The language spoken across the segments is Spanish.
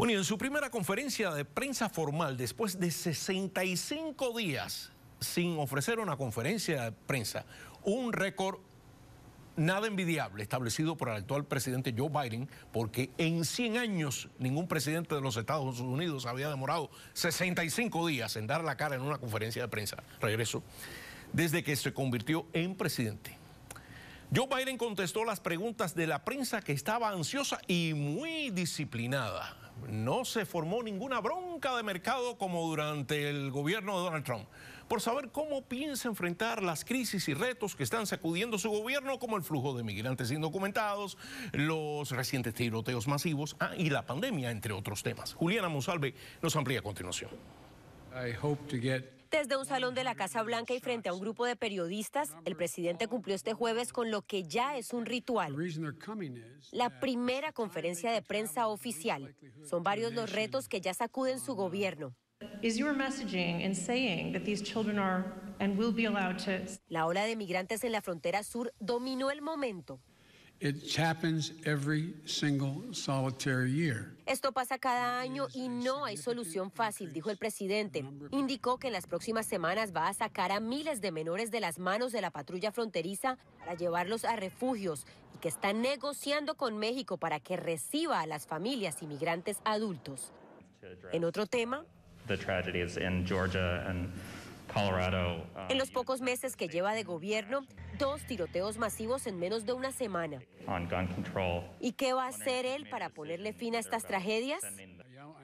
Bueno, en su primera conferencia de prensa formal, después de 65 días sin ofrecer una conferencia de prensa, un récord nada envidiable establecido por el actual presidente Joe Biden, porque en 100 años ningún presidente de los Estados Unidos había demorado 65 días en dar la cara en una conferencia de prensa. Regreso. Desde que se convirtió en presidente. Joe Biden contestó las preguntas de la prensa que estaba ansiosa y muy disciplinada. No se formó ninguna bronca de mercado como durante el gobierno de Donald Trump. Por saber cómo piensa enfrentar las crisis y retos que están sacudiendo su gobierno, como el flujo de migrantes indocumentados, los recientes tiroteos masivos ah, y la pandemia, entre otros temas. Juliana Monsalve nos amplía a continuación. I hope desde un salón de la Casa Blanca y frente a un grupo de periodistas, el presidente cumplió este jueves con lo que ya es un ritual. La primera conferencia de prensa oficial. Son varios los retos que ya sacuden su gobierno. La ola de migrantes en la frontera sur dominó el momento. It happens every single solitary year. Esto pasa cada año y no hay solución fácil, dijo el presidente. Indicó que en las próximas semanas va a sacar a miles de menores de las manos de la patrulla fronteriza para llevarlos a refugios y que está negociando con México para que reciba a las familias inmigrantes adultos. En otro tema, en los pocos meses que lleva de gobierno, dos tiroteos masivos en menos de una semana. ¿Y qué va a hacer él para ponerle fin a estas tragedias?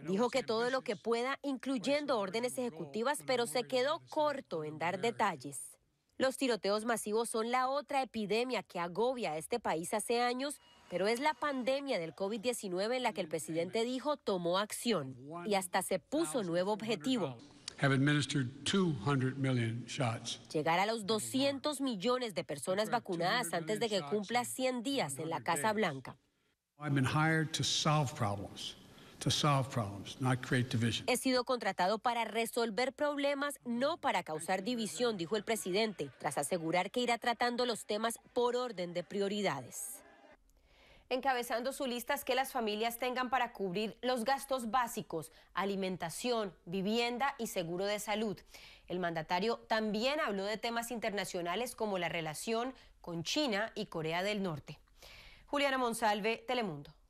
Dijo que todo lo que pueda, incluyendo órdenes ejecutivas, pero se quedó corto en dar detalles. Los tiroteos masivos son la otra epidemia que agobia a este país hace años, pero es la pandemia del COVID-19 en la que el presidente dijo tomó acción y hasta se puso nuevo objetivo, Llegar a los 200 millones de personas vacunadas antes de que cumpla 100 días en la Casa Blanca. To solve problems, not He sido contratado para resolver problemas, no para causar división, dijo el presidente, tras asegurar que irá tratando los temas por orden de prioridades encabezando su lista es que las familias tengan para cubrir los gastos básicos, alimentación, vivienda y seguro de salud. El mandatario también habló de temas internacionales como la relación con China y Corea del Norte. Juliana Monsalve, Telemundo.